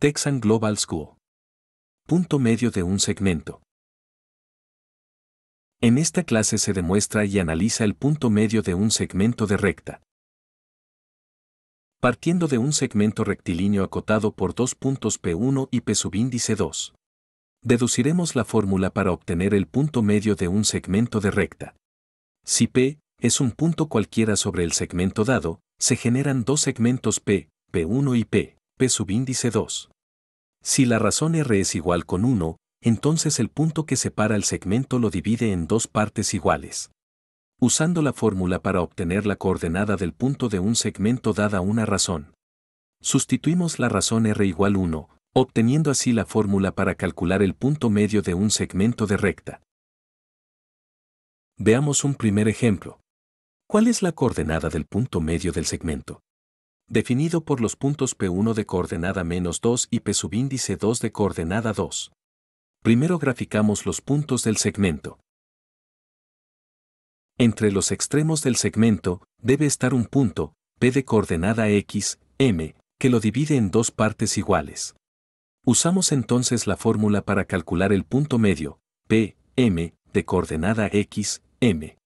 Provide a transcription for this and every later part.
Texan Global School. Punto medio de un segmento. En esta clase se demuestra y analiza el punto medio de un segmento de recta. Partiendo de un segmento rectilíneo acotado por dos puntos P1 y P subíndice 2. Deduciremos la fórmula para obtener el punto medio de un segmento de recta. Si P es un punto cualquiera sobre el segmento dado, se generan dos segmentos P, P1 y P. P subíndice 2. Si la razón R es igual con 1, entonces el punto que separa el segmento lo divide en dos partes iguales. Usando la fórmula para obtener la coordenada del punto de un segmento dada una razón. Sustituimos la razón R igual 1, obteniendo así la fórmula para calcular el punto medio de un segmento de recta. Veamos un primer ejemplo. ¿Cuál es la coordenada del punto medio del segmento? definido por los puntos P1 de coordenada menos 2 y P subíndice 2 de coordenada 2. Primero graficamos los puntos del segmento. Entre los extremos del segmento, debe estar un punto, P de coordenada X, M, que lo divide en dos partes iguales. Usamos entonces la fórmula para calcular el punto medio, P, M, de coordenada X, M.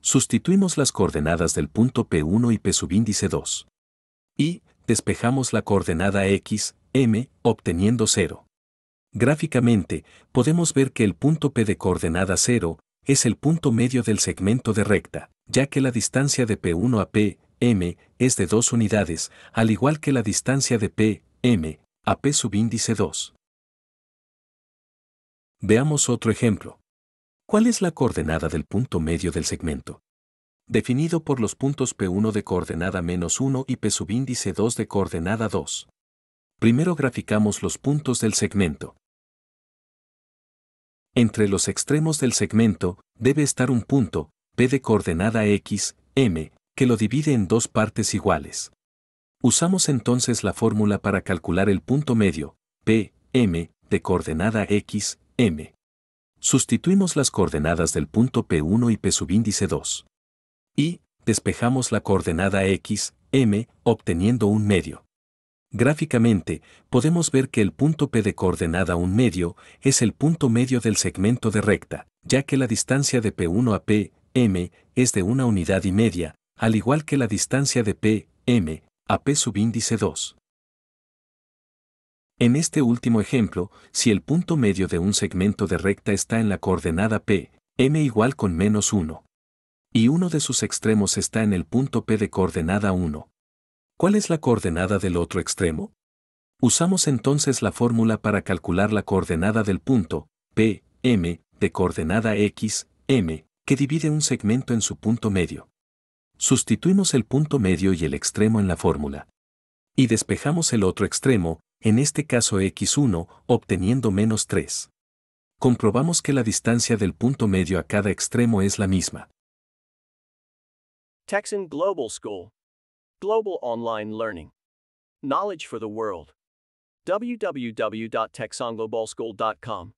Sustituimos las coordenadas del punto P1 y P subíndice 2 y despejamos la coordenada x, m, obteniendo 0. Gráficamente, podemos ver que el punto P de coordenada 0 es el punto medio del segmento de recta, ya que la distancia de P1 a P, m, es de 2 unidades, al igual que la distancia de P, m, a P subíndice 2. Veamos otro ejemplo. ¿Cuál es la coordenada del punto medio del segmento? definido por los puntos P1 de coordenada menos 1 y P subíndice 2 de coordenada 2. Primero graficamos los puntos del segmento. Entre los extremos del segmento, debe estar un punto, P de coordenada X, M, que lo divide en dos partes iguales. Usamos entonces la fórmula para calcular el punto medio, P, M, de coordenada X, M. Sustituimos las coordenadas del punto P1 y P subíndice 2 y despejamos la coordenada x, m, obteniendo un medio. Gráficamente, podemos ver que el punto P de coordenada 1 medio es el punto medio del segmento de recta, ya que la distancia de P1 a P, m, es de una unidad y media, al igual que la distancia de P, m, a P subíndice 2. En este último ejemplo, si el punto medio de un segmento de recta está en la coordenada P, m igual con menos 1, y uno de sus extremos está en el punto P de coordenada 1. ¿Cuál es la coordenada del otro extremo? Usamos entonces la fórmula para calcular la coordenada del punto P, M, de coordenada X, M, que divide un segmento en su punto medio. Sustituimos el punto medio y el extremo en la fórmula. Y despejamos el otro extremo, en este caso x1, obteniendo menos 3. Comprobamos que la distancia del punto medio a cada extremo es la misma. Texan Global School. Global online learning. Knowledge for the world. www.texanglobalschool.com